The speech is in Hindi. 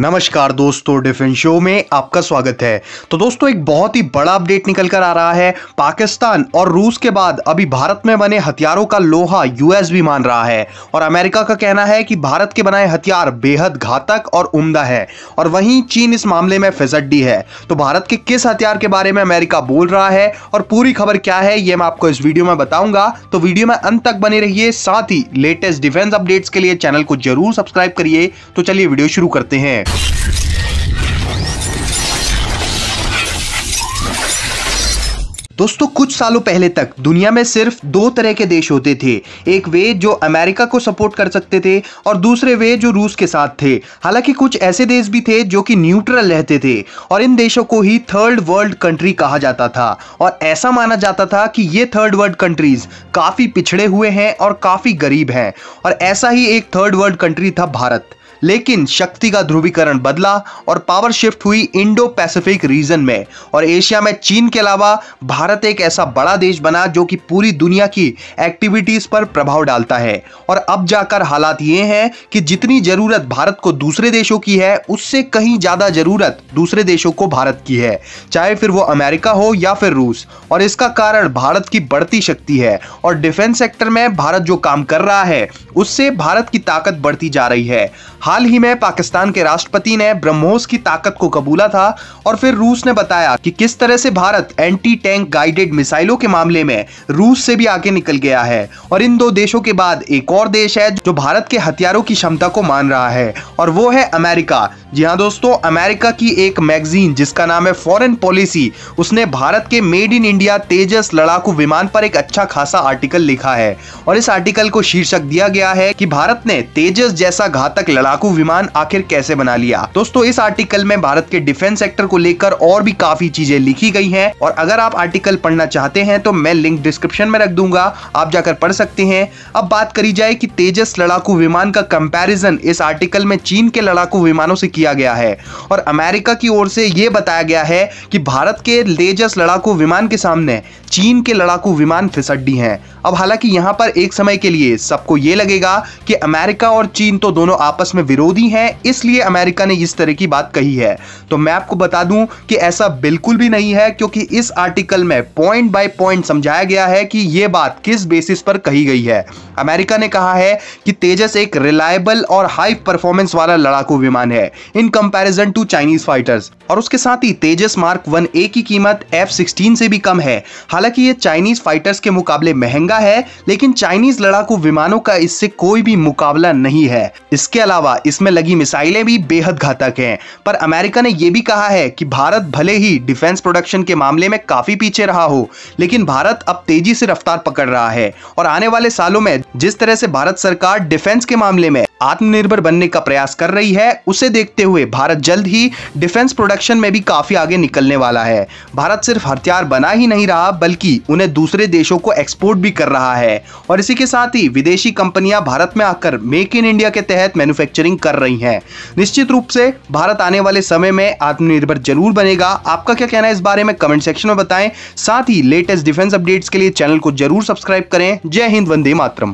नमस्कार दोस्तों डिफेंस शो में आपका स्वागत है तो दोस्तों एक बहुत ही बड़ा अपडेट निकल कर आ रहा है पाकिस्तान और रूस के बाद अभी भारत में बने हथियारों का लोहा यूएस भी मान रहा है और अमेरिका का कहना है कि भारत के बनाए हथियार बेहद घातक और उम्दा है और वहीं चीन इस मामले में फिसड्डी है तो भारत के किस हथियार के बारे में अमेरिका बोल रहा है और पूरी खबर क्या है ये मैं आपको इस वीडियो में बताऊंगा तो वीडियो में अंत तक बने रहिए साथ ही लेटेस्ट डिफेंस अपडेट्स के लिए चैनल को जरूर सब्सक्राइब करिए तो चलिए वीडियो शुरू करते हैं दोस्तों कुछ सालों पहले तक दुनिया में सिर्फ दो तरह के देश होते थे एक वे जो अमेरिका को सपोर्ट कर सकते थे और दूसरे वे जो रूस के साथ थे हालांकि कुछ ऐसे देश भी थे जो कि न्यूट्रल रहते थे और इन देशों को ही थर्ड वर्ल्ड कंट्री कहा जाता था और ऐसा माना जाता था कि ये थर्ड वर्ल्ड कंट्रीज काफ़ी पिछड़े हुए हैं और काफ़ी गरीब हैं और ऐसा ही एक थर्ड वर्ल्ड कंट्री था भारत लेकिन शक्ति का ध्रुवीकरण बदला और पावर शिफ्ट हुई इंडो पैसिफिक रीजन में और एशिया में चीन के अलावा भारत एक ऐसा बड़ा देश बना जो कि पूरी दुनिया की एक्टिविटीज पर प्रभाव डालता है और अब जाकर हालात ये हैं कि जितनी जरूरत भारत को दूसरे देशों की है उससे कहीं ज्यादा जरूरत दूसरे देशों को भारत की है चाहे फिर वो अमेरिका हो या फिर रूस और इसका कारण भारत की बढ़ती शक्ति है और डिफेंस सेक्टर में भारत जो काम कर रहा है उससे भारत की ताकत बढ़ती जा रही है हाल ही में पाकिस्तान के राष्ट्रपति ने ब्रह्मोस की ताकत को कबूला था और फिर रूस ने बताया कि किस तरह से भारत एंटी टैंक गाइडेड मिसाइलों के मामले में रूस से भी आगे निकल गया है और इन दो देशों के बाद एक और देश है जो भारत के हथियारों की क्षमता को मान रहा है और वो है अमेरिका जी हाँ दोस्तों अमेरिका की एक मैगजीन जिसका नाम है फॉरेन पॉलिसी उसने भारत के मेड इन इंडिया तेजस लड़ाकू विमान पर एक अच्छा खासा आर्टिकल लिखा है और इस आर्टिकल को शीर्षक दिया गया है कि भारत ने तेजस जैसा घातक लड़ाकू लड़ाकू विमान आखिर कैसे बना लिया दोस्तों इस आर्टिकल में भारत के डिफेंस सेक्टर को लेकर और भी काफी चीजें लिखी गई हैं और अगर आप आर्टिकल पढ़ना चाहते हैं तो मैं लिंक डिस्क्रिप्शन में रख दूंगा आप जाकर पढ़ सकते हैं अब बात करी जाए कि तेजस लड़ाकू विमान का कंपेरिजन इस आर्टिकल में चीन के लड़ाकू विमानों से किया गया है और अमेरिका की ओर से यह बताया गया है कि भारत के तेजस लड़ाकू विमान के सामने चीन के लड़ाकू विमान फिसड्डी हैं अब हालांकि यहां पर एक समय के लिए सबको यह लगेगा कि अमेरिका और चीन तो दोनों आपस में विरोधी हैं इसलिए अमेरिका ने इस तरह की बात कही है तो मैं आपको बता दूं कि ऐसा बिल्कुल भी नहीं है क्योंकि इस आर्टिकल में पॉइंट बाय पॉइंट समझाया गया है कि यह बात किस बेसिस पर कही गई है अमेरिका ने कहा है कि तेजस एक रिलायबल और हाई परफॉर्मेंस वाला लड़ाकू विमान है in comparison to Chinese fighters और उसके साथ ही तेजस मार्क वन ए की कीमत एफ सिक्सटीन से भी कम है हालांकि ये चाइनीज फाइटर्स के मुकाबले महंगा है लेकिन चाइनीज लड़ाकू विमानों का इससे कोई भी मुकाबला नहीं है इसके अलावा इसमें लगी मिसाइलें भी बेहद घातक हैं पर अमेरिका ने यह भी कहा है कि भारत भले ही डिफेंस प्रोडक्शन के मामले में काफी पीछे रहा हो लेकिन भारत अब तेजी से रफ्तार पकड़ रहा है और आने वाले सालों में जिस तरह से भारत सरकार डिफेंस के मामले में आत्मनिर्भर बनने का प्रयास कर रही है उसे देखते हुए भारत जल्द ही डिफेंस प्रोडक्शन में भी काफी आगे निकलने वाला है भारत सिर्फ हथियार बना ही नहीं रहा बल्कि उन्हें दूसरे देशों को एक्सपोर्ट भी कर रहा है और इसी के साथ ही विदेशी कंपनियां भारत में आकर मेक इन इंडिया के तहत मैन्युफैक्चर मैन्युफैक्चरिंग कर रही हैं निश्चित रूप से भारत आने वाले समय में आत्मनिर्भर जरूर बनेगा आपका क्या कहना है इस बारे में कमेंट सेक्शन में बताएं साथ ही लेटेस्ट डिफेंस अपडेट्स के लिए चैनल को जरूर सब्सक्राइब करें जय हिंद वंदे मातरम